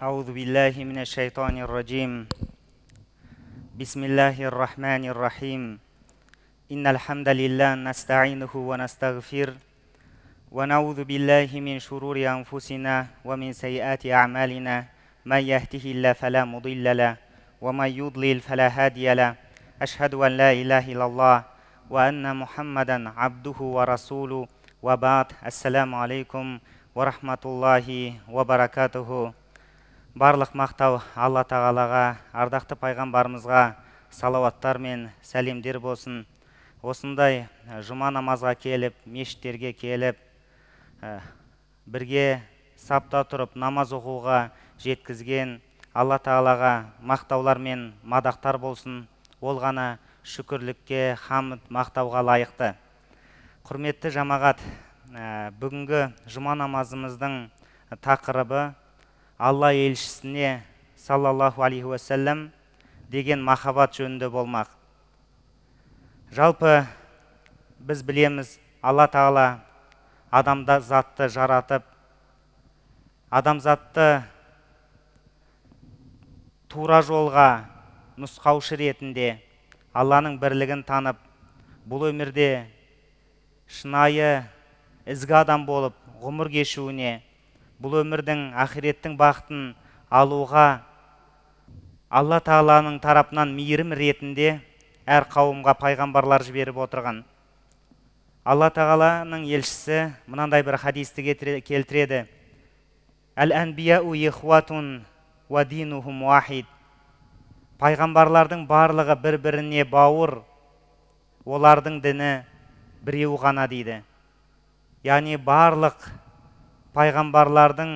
أعوذ بالله من الشيطان الرجيم بسم الله الرحمن الرحيم إن الحمد لله نستعينه ونستغفر ونعوذ بالله من شرور أنفسنا ومن سيئات أعمالنا من يهده الله فلا مضل له ومن يضلل فلا هادي له أشهد أن لا إله إلا الله وأن محمدا عبده ورسوله وبعد السلام عليكم ورحمة الله وبركاته барлық мақтау алла тағалаға ардақты пайғамбарымызға салауаттар мен сәлемдер болсын осындай жұма намазға келіп мешіттерге келіп ә, бірге сапта тұрып намаз оқуға жеткізген алла тағалаға мақтаулар мен мадақтар болсын ол ғана шүкірлікке хамд мақтауға лайықты құрметті жамағат ә, бүгінгі жұма намазымыздың тақырыбы алла елшісіне саллаллаху алейхи уассалям деген махаббат жөнінде болмақ жалпы біз білеміз алла тағала адамда затты жаратып адамзатты тура жолға нұсқаушы ретінде алланың бірлігін танып бұл өмірде шынайы ізгі адам болып ғұмыр кешуіне бұл өмірдің ақиреттің бақытын алуға алла тағаланың тарапынан мейірім ретінде әр қауымға пайғамбарлар жіберіп отырған алла тағаланың елшісі мынандай бір хадисті келтіреді әл пайғамбарлардың барлығы бір біріне бауыр олардың діні біреу ғана дейді яғни барлық пайғамбарлардың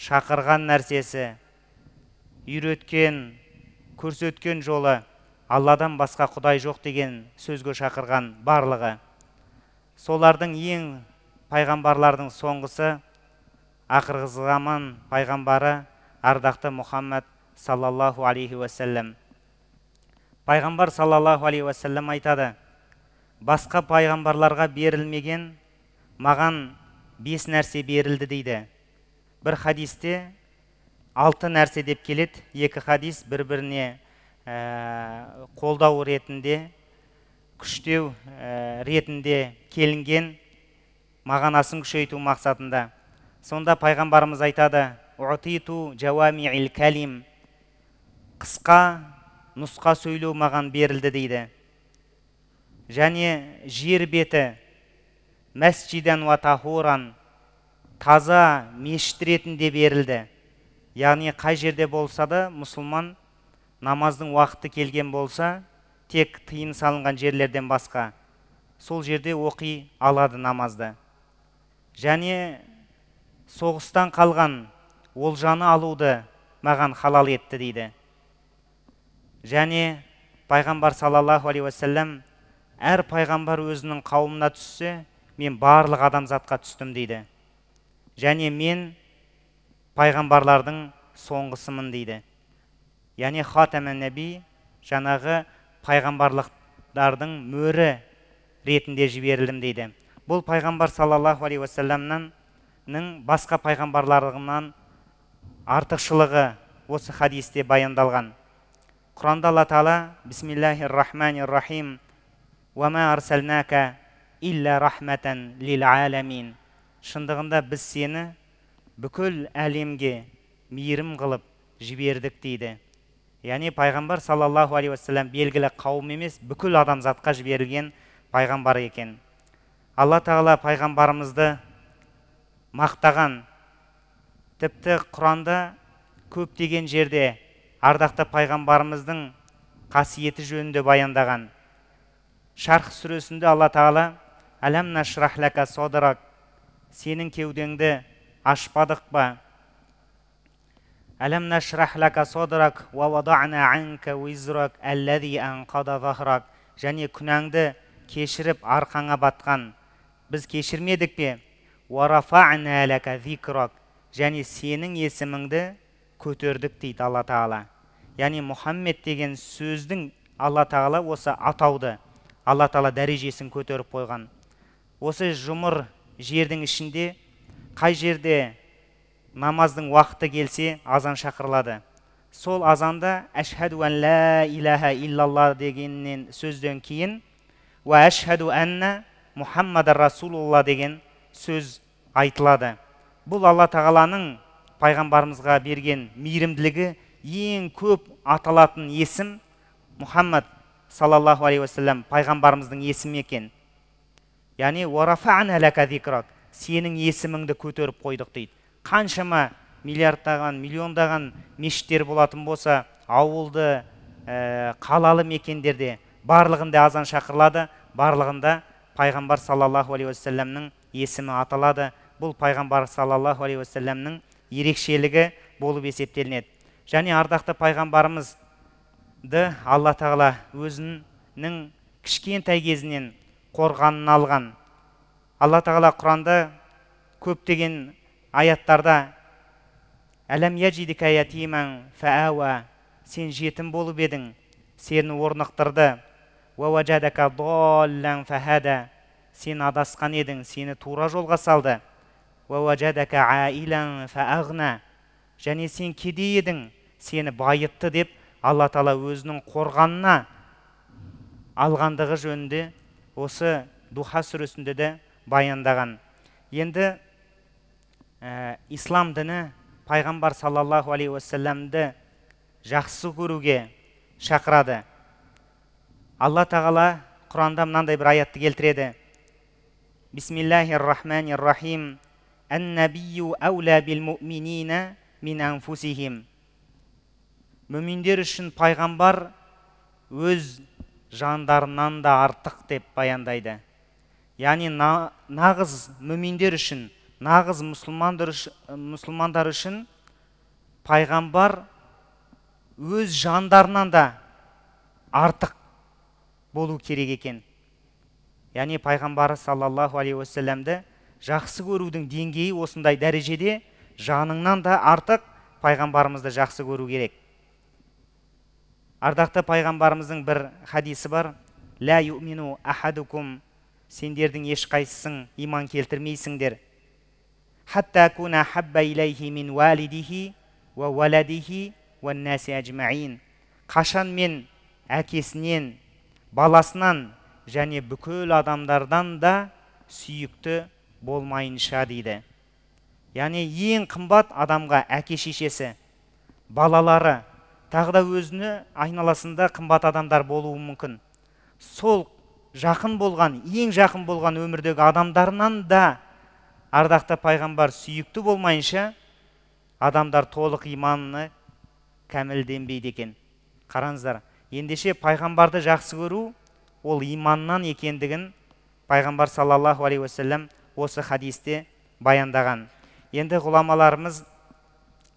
шақырған нәрсесі үйреткен көрсеткен жолы алладан басқа құдай жоқ деген сөзге шақырған барлығы солардың ең пайғамбарлардың соңғысы ақырғы заман пайғамбары ардақты мұхаммад саллаллаху алейхи уәсәләм пайғамбар саллаллаху алейхи уассалам айтады басқа пайғамбарларға берілмеген маған бес нәрсе берілді дейді бір хадисте алты нәрсе деп келеді екі хадис бір біріне ә, қолдау ретінде күштеу ә, ретінде келінген мағанасын күшейту мақсатында сонда пайғамбарымыз айтады утиту жауамиил қысқа нұсқа сөйлеу маған берілді дейді және жер беті мәсжидән уа таза мешіт ретінде берілді яғни қай жерде болса да мұсылман намаздың уақыты келген болса тек тыйым салынған жерлерден басқа сол жерде оқи алады намазды және соғыстан қалған олжаны алуды маған халал етті дейді және пайғамбар саллаллаху алейхи уассалам әр пайғамбар өзінің қауымына түссе мен барлық адамзатқа түстім дейді және мен пайғамбарлардың соңғысымын дейді яғни хатамы нәби жаңағы пайғамбарлықтардың мөрі ретінде жіберілдім дейді бұл пайғамбар саллаллаху алейхи уассаламның басқа пайғамбарларынан артықшылығы осы хадисте баяндалған құранда алла тағала бисмиллахи рахмани рахим илля рахмәтән лил әләмин шындығында біз сені бүкіл әлемге мейірім қылып жібердік дейді яғни пайғамбар саллаллаху алейхи уассалам белгілі қауым емес бүкіл адамзатқа жіберілген пайғамбар екен алла тағала пайғамбарымызды мақтаған тіпті құранда көптеген жерде ардақты пайғамбарымыздың қасиеті жөнінде баяндаған шарх сүресінде алла тағала әләм нашрах содырак сенің кеудеңді ашпадық па әләм нашрах ләка содырак уа анка уизрак әлләзи анқада және күнәңді кешіріп арқаңа батқан біз кешірмедік пе уарафана әләкә зикрак және сенің есіміңді көтердік дейді алла тағала яғни мұхаммед деген сөздің алла тағала осы атауды алла тағала дәрежесін көтеріп қойған осы жұмыр жердің ішінде қай жерде намаздың уақыты келсе азан шақырылады сол азанда әшхәду ән лә иләһә иллалла дегеннен сөзден кейін уә әшхәду әнна мұхаммада расулулла деген сөз айтылады бұл алла тағаланың пайғамбарымызға берген мейірімділігі ең көп аталатын есім мұхаммад саллаллаху алейхи уассалам пайғамбарымыздың есімі екен яғни уарафана ләка зикрак сенің есіміңді көтеріп қойдық дейді қаншама миллиардтаған миллиондаған мешіттер болатын болса ауылды ә, қалалы мекендерде барлығында азан шақырылады барлығында пайғамбар саллаллаху алейхи уассаламның есімі аталады бұл пайғамбар саллаллаху алейхи уассаламның ерекшелігі болып есептелінеді және ардақты пайғамбарымызды алла тағала өзінің кішкентай кезінен қорғанын алған алла тағала құранда көптеген аяттарда әләм яжидика сен жетім болып едің сені орнықтырды Важадака сен адасқан едің сені тура жолға салды фәағна және сен кедей едің сені байытты деп алла тағала өзінің қорғанына алғандығы жөнінде осы духа сүресінде де баяндаған енді ә, ислам діні пайғамбар саллаллаху алейхи уассаламды жақсы көруге шақырады алла тағала құранда мынандай бір аятты келтіреді бисмиллахи рахманир рахим мүминдер үшін пайғамбар өз жандарынан да артық деп баяндайды яғни нағыз мүминдер үшін нағыз мұсылмандар үшін, э, мұсылмандар үшін пайғамбар өз жандарынан да артық болу керек екен яғни пайғамбары саллаллаху алейхи уассаламды жақсы көрудің деңгейі осындай дәрежеде жаныңнан да артық пайғамбарымызды жақсы көру керек ардақты пайғамбарымыздың бір хадисі бар лә юмину ахадукум сендердің ешқайсысың иман келтірмейсіңдер хатта куна хабба илайхи мин валидихи уа валадихи уаннаси қашан мен әкесінен баласынан және бүкіл адамдардан да сүйікті болмайынша дейді яғни ең қымбат адамға әке шешесі балалары тағы да өзіне айналасында қымбат адамдар болуы мүмкін сол жақын болған ең жақын болған өмірдегі адамдарынан да ардақты пайғамбар сүйікті болмайынша адамдар толық иманы кәмілденбейді екен қараңыздар ендеше пайғамбарды жақсы көру ол иманнан екендігін пайғамбар саллаллаху алейхи уассалам осы хадисте баяндаған енді ғұламаларымыз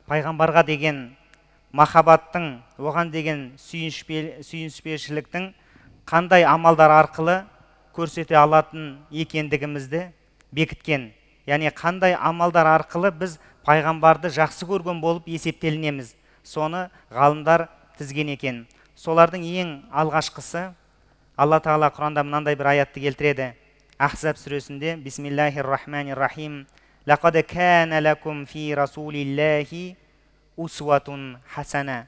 пайғамбарға деген махаббаттың оған деген сүйіспеншіліктің қандай амалдар арқылы көрсете алатын екендігімізді бекіткен яғни қандай амалдар арқылы біз пайғамбарды жақсы көрген болып есептелінеміз соны ғалымдар тізген екен солардың ең алғашқысы алла тағала құранда мынандай бір аятты келтіреді ахзаб сүресінде бисмиллахи рахмани рахим усуатун хасана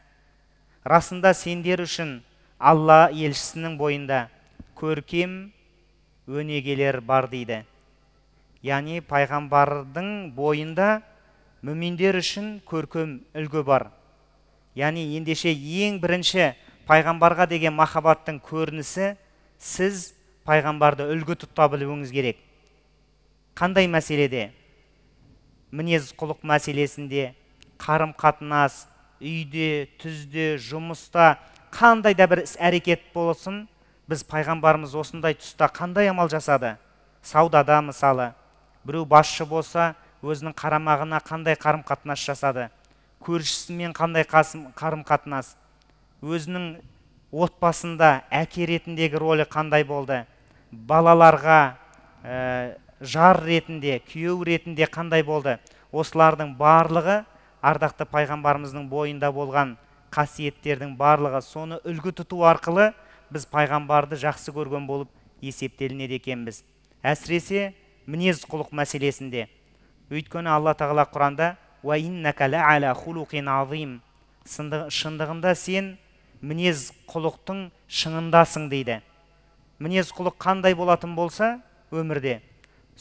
расында сендер үшін алла елшісінің бойында көркем өнегелер бар дейді яғни пайғамбардың бойында мүминдер үшін көркем үлгі бар яғни ендеше ең бірінші пайғамбарға деген махаббаттың көрінісі сіз пайғамбарды үлгі тұта білуіңіз керек қандай мәселеде мінез құлық мәселесінде қарым қатынас үйде түзде жұмыста қандай да бір іс әрекет болсын біз пайғамбарымыз осындай тұста қандай амал жасады саудада мысалы біреу басшы болса өзінің қарамағына қандай қарым қатынас жасады көршісімен қандай қарым қатынас өзінің отбасында әке ретіндегі рөлі қандай болды балаларға э, жар ретінде күйеу ретінде қандай болды осылардың барлығы ардақты пайғамбарымыздың бойында болған қасиеттердің барлығы соны үлгі тұту арқылы біз пайғамбарды жақсы көрген болып есептелінеді екенбіз әсіресе мінез құлық мәселесінде өйткені алла тағала құранда шындығында сен мінез құлықтың шыңындасың дейді мінез құлық қандай болатын болса өмірде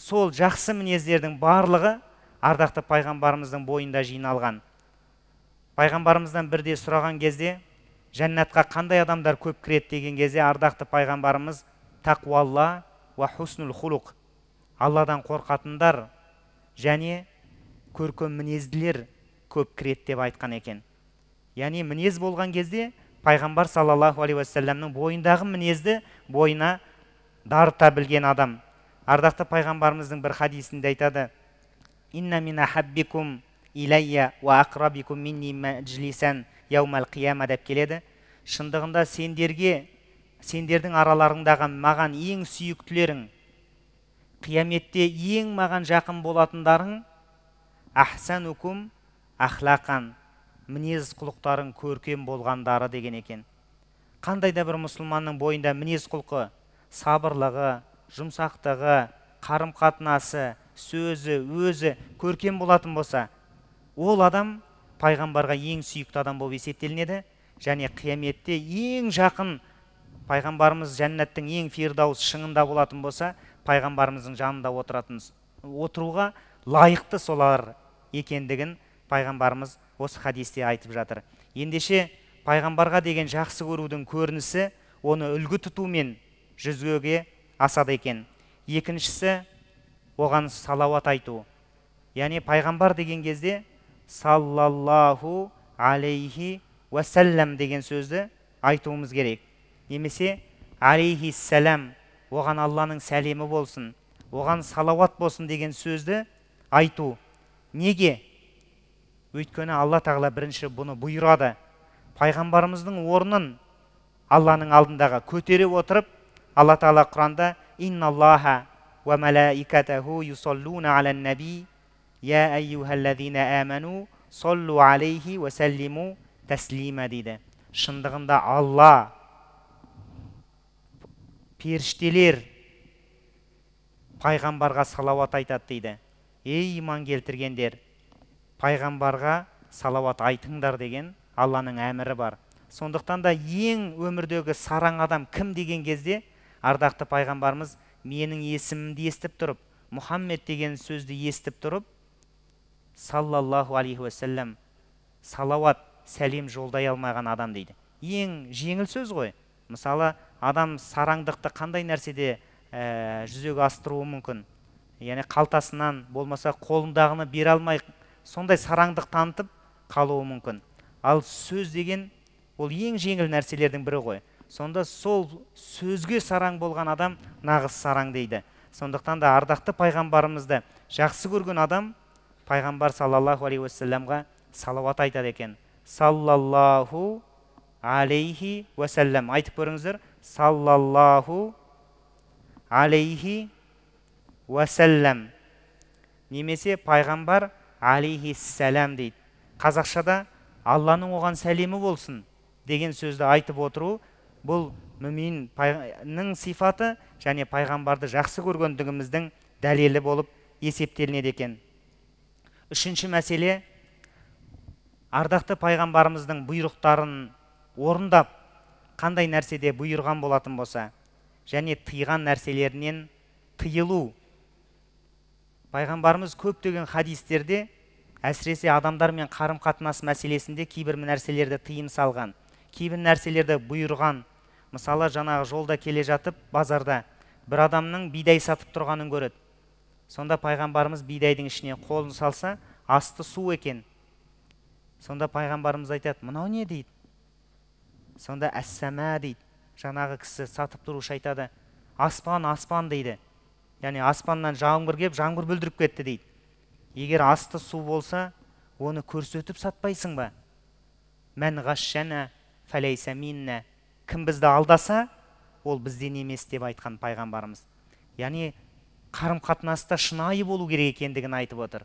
сол жақсы мінездердің барлығы ардақты пайғамбарымыздың бойында жиналған пайғамбарымыздан бірде сұраған кезде жәннатқа қандай адамдар көп кіреді деген кезде ардақты пайғамбарымыз тақуалла уа хуснул құлық» алладан қорқатындар және көркем мінезділер көп кіреді деп айтқан екен яғни мінез болған кезде пайғамбар саллаллаху алейхи уассаламның бойындағы мінезді бойына дарыта білген адам ардақты пайғамбарымыздың бір хадисінде айтады инна мина хаббикум илайя уа акрабикум минни мәжлисан яумал деп келеді шындығында сендерге сендердің араларыңдағы маған ең сүйіктілерің қияметте ең маған жақын болатындарың ахсанукум ахлақан мінез құлықтарың көркем болғандары деген екен қандай да бір мұсылманның бойында мінез құлқы сабырлығы жұмсақтығы қарым қатынасы сөзі өзі көркем болатын болса ол адам пайғамбарға ең сүйікті адам болып есептелінеді және қияметте ең жақын пайғамбарымыз жәннаттың ең фирдаус шыңында болатын болса пайғамбарымыздың жанында отыратын отыруға лайықты солар екендігін пайғамбарымыз осы хадисте айтып жатыр ендеше пайғамбарға деген жақсы көрудің көрінісі оны үлгі тұтумен жүзеге асады екен екіншісі оған салауат айту яғни пайғамбар деген кезде саллаллаху алейхи уәсәлләм деген сөзді айтуымыз керек немесе алейхи сәләм оған алланың сәлемі болсын оған салауат болсын деген сөзді айту неге өйткені алла тағала бірінші бұны бұйырады пайғамбарымыздың орнын алланың алдындағы көтере отырып алла тағала құранда Аллаха. وملائكته يصلون على النبي يا أيها الذين آمنوا صلوا عليه дейді шындығында алла періштелер пайғамбарға салауат айтады дейді ей иман келтіргендер пайғамбарға салауат айтыңдар деген алланың әмірі бар сондықтан да ең өмірдегі сараң адам кім деген кезде ардақты пайғамбарымыз менің есімімді естіп тұрып мұхаммед деген сөзді естіп тұрып саллаллаху алейхи уассалам салауат сәлем жолдай алмаған адам дейді ең жеңіл сөз ғой мысалы адам сараңдықты қандай нәрседе ә, жүзеге астыруы мүмкін яғни қалтасынан болмаса қолындағыны бере алмай сондай сараңдық танытып қалуы мүмкін ал сөз деген ол ең жеңіл нәрселердің бірі ғой сонда сол сөзге сараң болған адам нағыз сараң дейді сондықтан да ардақты пайғамбарымызды жақсы көрген адам пайғамбар саллаллаху алейхи уассаламға салауат айтады екен саллаллаху алейхи уассалам айтып көріңіздер саллаллаху алейхи уассалам немесе пайғамбар алейхи сәләм дейді қазақшада алланың оған сәлемі болсын деген сөзді айтып отыру бұл мүминнің сифаты және пайғамбарды жақсы көргендігіміздің дәлелі болып есептелінеді екен үшінші мәселе ардақты пайғамбарымыздың бұйрықтарын орындап қандай нәрседе бұйырған болатын болса және тыйған нәрселерінен тыйылу пайғамбарымыз көптеген хадистерде әсіресе адамдармен қарым қатынас мәселесінде кейбір нәрселерді тыйым салған кейбір нәрселерді бұйырған мысалы жаңағы жолда келе жатып базарда бір адамның бидай сатып тұрғанын көреді сонда пайғамбарымыз бидайдың ішіне қолын салса асты су екен сонда пайғамбарымыз айтады мынау не дейді сонда әссәмә дейді жаңағы кісі сатып тұрушы айтады аспан аспан дейді яғни аспаннан жаңбыр келіп жаңбыр бүлдіріп кетті дейді егер асты су болса оны көрсетіп сатпайсың ба мән ғашшана фәләйсә миннә кім бізді алдаса ол бізден емес деп айтқан пайғамбарымыз яғни қарым қатынаста шынайы болу керек екендігін айтып отыр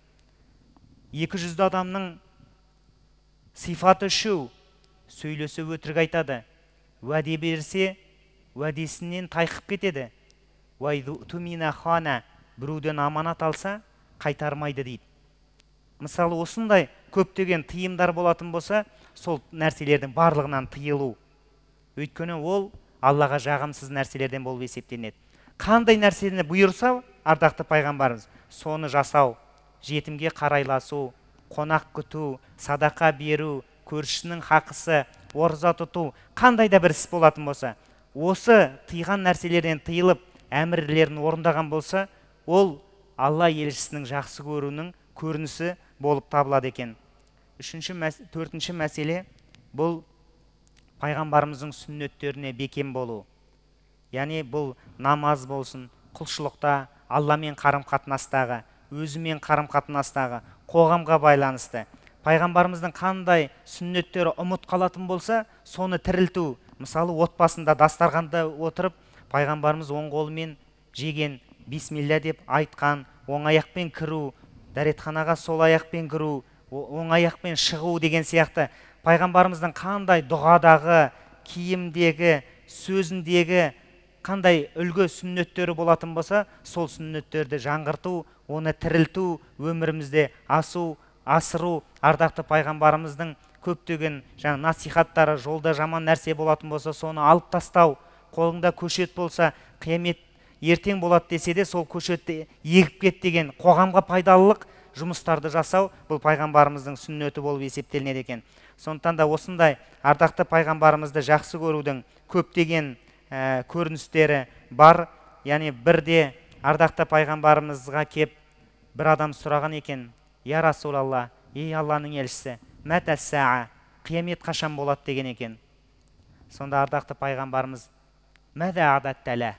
екі жүзді адамның сифаты үшеу сөйлесе өтірік айтады уәде берсе уәдесінен тайқып кетеді хана біреуден аманат алса қайтармайды дейді мысалы осындай көптеген тыйымдар болатын болса сол нәрселердің барлығынан тыйылу өйткені ол аллаға жағымсыз нәрселерден болып есептелінеді қандай нәрсені бұйырса ардақты пайғамбарымыз соны жасау жетімге қарайласу қонақ күту садақа беру көршінің хақысы ораза тұту қандай да бір іс болатын болса осы тыйған нәрселерден тыйылып әмірлерін орындаған болса ол алла елшісінің жақсы көруінің көрінісі болып табылады екен үшінші төртінші мәселе бұл пайғамбарымыздың сүннеттеріне бекем болу яғни бұл намаз болсын құлшылықта алламен қарым қатынастағы өзімен қарым қатынастағы қоғамға байланысты пайғамбарымыздың қандай сүннеттері ұмыт қалатын болса соны тірілту мысалы отбасында дастарханда отырып пайғамбарымыз оң қолымен жеген бисмилля деп айтқан оң аяқпен кіру дәретханаға сол аяқпен кіру оң аяқпен шығу деген сияқты пайғамбарымыздың қандай дұғадағы киімдегі сөзіндегі қандай үлгі сүннеттері болатын болса сол сүннеттерді жаңғырту оны тірілту өмірімізде асу асыру ардақты пайғамбарымыздың көптеген жаңа насихаттары жолда жаман нәрсе болатын болса соны алып тастау қолыңда көшет болса қиямет ертең болады десе де сол көшетті егіп кет деген қоғамға пайдалылық жұмыстарды жасау бұл пайғамбарымыздың сүннеті болып есептелінеді екен сондықтан да осындай ардақты пайғамбарымызды жақсы көрудің көптеген ә, көріністері бар яғни бірде ардақты пайғамбарымызға кеп бір адам сұраған екен я расулалла ей алланың елшісі саа қиямет қашан болады деген екен сонда ардақты пайғамбарымыз мәдә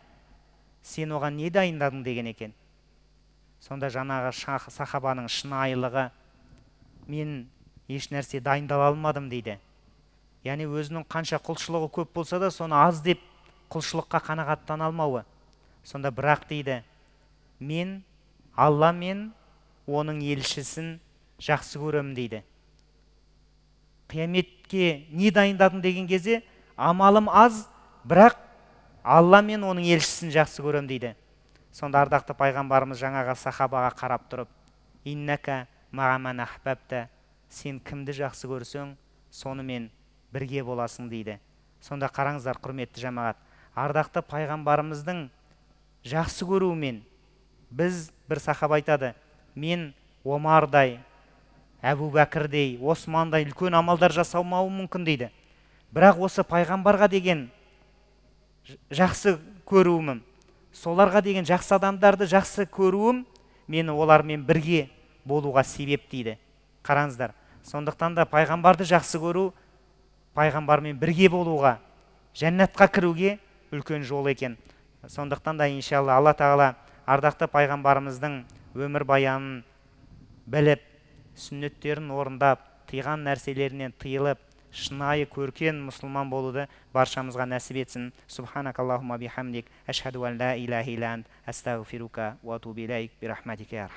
сен оған не дайындадың деген екен сонда жаңағы сахабаның шынайылығы мен еш нәрсе дайындала алмадым дейді яғни өзінің қанша құлшылығы көп болса да соны аз деп құлшылыққа қанағаттана алмауы сонда бірақ дейді мен алла мен оның елшісін жақсы көремін дейді қияметке не дайындадым деген кезде амалым аз бірақ алла мен оның елшісін жақсы көремін дейді сонда ардақты пайғамбарымыз жаңағы сахабаға қарап тұрып иннака сен кімді жақсы көрсең сонымен бірге боласың дейді сонда қараңыздар құрметті жамағат ардақты пайғамбарымыздың жақсы көруімен біз бір сахаба айтады мен омардай әбу бәкірдей османдай үлкен амалдар жасалмауы мүмкін дейді бірақ осы пайғамбарға деген жақсы көруімім, соларға деген жақсы адамдарды жақсы көруім мені олармен бірге болуға себеп дейді қараңыздар сондықтан да пайғамбарды жақсы көру пайғамбармен бірге болуға жәннатқа кіруге үлкен жол екен сондықтан да иншалла алла тағала ардақты пайғамбарымыздың өмірбаянын біліп сүннеттерін орындап тыйған нәрселерінен тыйылып шынайы көркен мұсылман болуды баршамызға нәсіп етсін субханакаллахумабихамдик ашхаду ан ла иляха илля астағфирука бирахматика